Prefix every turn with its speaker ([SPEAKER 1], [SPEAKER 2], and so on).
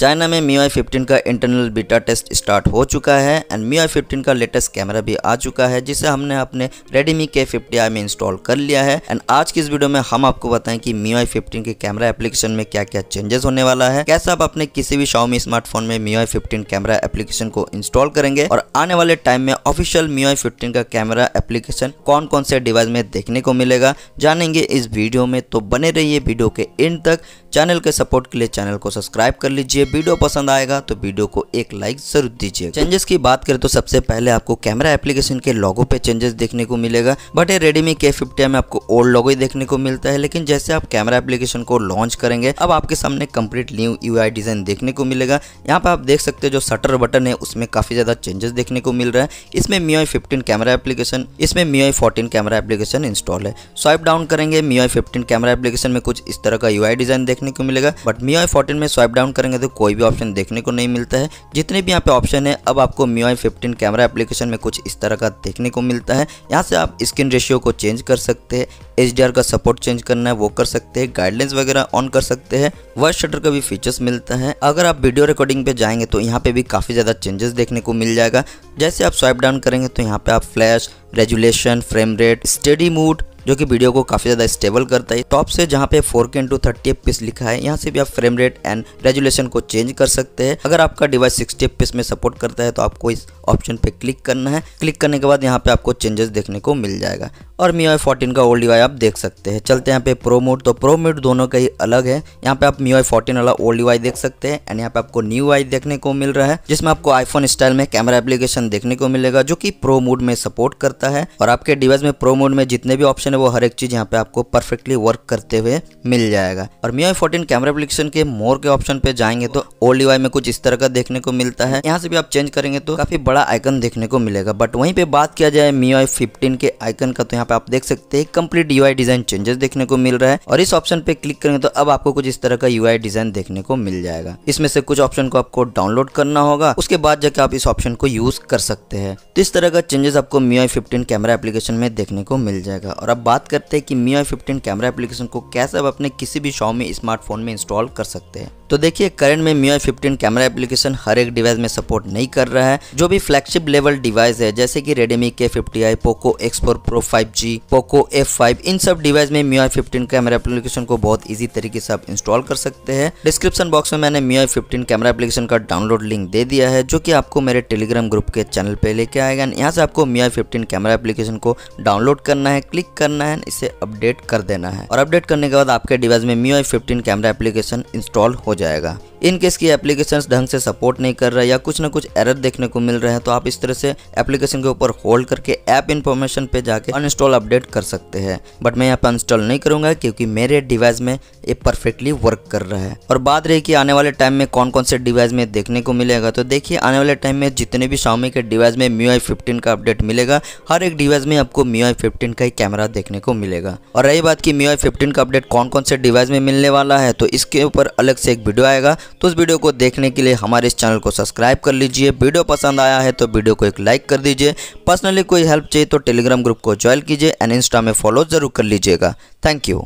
[SPEAKER 1] China में Mi 15 fifteen का internal beta test start हो चुका है एंड मी आई फिफ्टीन का लेटेस्ट कैमरा भी आ चुका है जिसे हमने अपने रेडमी के फिफ्टी आई में इंस्टॉल कर लिया है एंड आज की इस वीडियो में हम आपको बताएं कि मी आई फिफ्टीन के कैमरा एप्लीकेशन में क्या क्या चेंजेस होने वाला है कैसे आप अपने किसी भी शाओमी स्मार्टफोन में MIUI fifteen camera application को इंस्टॉल करेंगे और आने वाले टाइम में ऑफिशियल मी आई फिफ्टीन का कैमरा एप्लीकेशन कौन कौन से डिवाइस में देखने को मिलेगा जानेंगे इस वीडियो में तो बने रहिए वीडियो के एंड तक चैनल के सपोर्ट के लिए चैनल को सब्सक्राइब कर लीजिए वीडियो पसंद आएगा तो वीडियो को एक लाइक जरूर दीजिए चेंजेस की बात करें तो सबसे पहले आपको कैमरा एप्लीकेशन के लोगो पे चेंजेस देखने को मिलेगा बट ये रेडमी के फिफ्टी में आपको ओल्ड लोगो ही देखने को मिलता है लेकिन जैसे आप कैमरा एप्लीकेशन को लॉन्च करेंगे अब आपके सामने कम्प्लीट न्यू यू डिजाइन देखने को मिलेगा यहाँ पर आप देख सकते हैं जो शटर बटन है उसमें काफी ज्यादा चेंजेस देखने को मिल रहा है इसमें मियो फिफ्टीन कैमरा एप्लीकेशन इसमें MIUI fourteen camera application install है स्वाइप डाउन करेंगे मियो फिफ्टीन कैमरा एप्लीकेशन में कुछ इस तरह का यू डिजाइन देखने को मिलेगा बट मियो फोर्टीन में स्वाइप डाउन करेंगे तो कोई भी ऑप्शन देखने को नहीं मिलता है जितने भी यहाँ पे ऑप्शन है अब आपको MIUI fifteen camera application में कुछ इस तरह का देखने को मिलता है यहाँ से आप स्क्रीन रेशियो को चेंज कर सकते हैं एच का सपोर्ट चेंज करना है वो कर सकते हैं गाइडलाइंस वगैरह ऑन कर सकते हैं वॉइस शटर का भी फीचर्स मिलता है अगर आप वीडियो रिकॉर्डिंग पे जाएंगे तो यहाँ पे भी काफ़ी ज़्यादा चेंजेस देखने को मिल जाएगा जैसे आप स्वाइप डाउन करेंगे तो यहाँ पे आप flash resolution frame rate steady mode जो कि वीडियो को काफ़ी ज़्यादा स्टेबल करता है टॉप से जहाँ पे फोर के इंटू थर्टी लिखा है यहाँ से भी आप फ्रेम रेट एंड रेजुलेशन को चेंज कर सकते हैं अगर आपका डिवाइस सिक्सटी एफ में सपोर्ट करता है तो आपको इस ऑप्शन पे क्लिक करना है क्लिक करने के बाद यहाँ पे आपको चेंजेस देखने को मिल जाएगा और मी फोर्टीन का ओल्ड यूआई आप देख सकते हैं चलते हैं यहाँ पे प्रो मोड तो प्रो मोड दोनों का ही अलग है यहाँ पे आप मी फोर्टीन वाला ओल्ड यूआई देख सकते हैं एंड यहाँ पे आपको न्यू आई देखने को मिल रहा है जिसमें आपको आईफोन स्टाइल में कैमरा एप्लीकेशन देखने को मिलेगा जो कि प्रो मोड में सपोर्ट करता है और आपके डिवाइस में प्रो मोड में जितने भी ऑप्शन है वो हर एक चीज़ यहाँ पे आपको परफेक्टली वर्क करते हुए मिल जाएगा और MIUI fourteen camera application के मोर के ऑप्शन पे जाएंगे तो ओल्ड यूआई में कुछ इस तरह का देखने को मिलता है यहाँ से भी आप चेंज करेंगे तो काफी बड़ा आइकन देखने को मिलेगा बट वहीं पे बात किया जाए मी आई फिफ्टीन के आइकन का तो यहाँ पे आप देख सकते हैं कंप्लीट यू डिजाइन चेंजेस देखने को मिल रहा है और इस ऑप्शन पे क्लिक करेंगे तो अब आपको कुछ इस तरह का यू डिजाइन देखने को मिल जाएगा इसमें से कुछ ऑप्शन को आपको डाउनलोड करना होगा उसके बाद जाके आप इस ऑप्शन को यूज कर सकते हैं तो इस तरह का चेंजेस आपको MIUI fifteen camera application में देखने को मिल जाएगा और अब बात करते हैं कि MIUI fifteen camera application को कैसे आप अपने किसी भी शॉप में स्मार्टफोन में इंस्टॉल कर सकते हैं तो देखिए करंट में मियो 15 कैमरा एप्लीकेशन हर एक डिवाइस में सपोर्ट नहीं कर रहा है जो भी फ्लैगशिप लेवल डिवाइस है जैसे कि Redmi K50i, Poco X4 G Poco F five इन सब डिवाइस में मियो 15 कैमरा एप्लीकेशन को बहुत इजी तरीके से आप इंस्टॉल कर सकते हैं डिस्क्रिप्शन बॉक्स में मैंने मियो 15 कैमरा एप्लीकेशन का डाउनलोड लिंक दे दिया है जो की आपको मेरे टेलीग्राम ग्रुप के चैनल पे लेके आएगा यहाँ से आपको मियो 15 कैमरा एप्लीकेशन को डाउनलोड करना है क्लिक करना है इसे अपडेट कर देना है और अपडेट करने के बाद आपके डिवाइस में मियो 15 कैमरा एप्लीकेशन इंस्टॉल हो जाएगा इनकेस की एप्लीकेशन ढंग से सपोर्ट नहीं कर रहा है या कुछ ना कुछ एरर देखने को मिल रहा है तो आप इस तरह से एप्लीकेशन के ऊपर होल्ड करके ऐप इन्फॉर्मेशन पे जाके अनइंस्टॉल अपडेट कर सकते हैं बट मैं यहाँ पे अनस्टॉल नहीं करूंगा क्योंकि मेरे डिवाइस में ये परफेक्टली वर्क कर रहा है और बात रही कि आने वाले टाइम में कौन कौन से डिवाइस में देखने को मिलेगा तो देखिए आने वाले टाइम में जितने भी शामी के डिवाइस में मी आई फिफ्टीन का अपडेट मिलेगा हर एक डिवाइस में आपको मी आई फिफ्टीन का ही कैमरा देखने को मिलेगा और रही बात की मी आई फिफ्टीन का अपडेट कौन कौन से डिवाइस में मिलने वाला है तो इसके ऊपर अलग से एक वीडियो आएगा तो उस वीडियो को देखने के लिए हमारे इस चैनल को सब्सक्राइब कर लीजिए वीडियो पसंद आया है तो वीडियो को एक लाइक कर दीजिए पर्सनली कोई हेल्प चाहिए तो टेलीग्राम ग्रुप को ज्वाइन कीजिए एंड इंस्टा में फॉलो ज़रूर कर लीजिएगा थैंक यू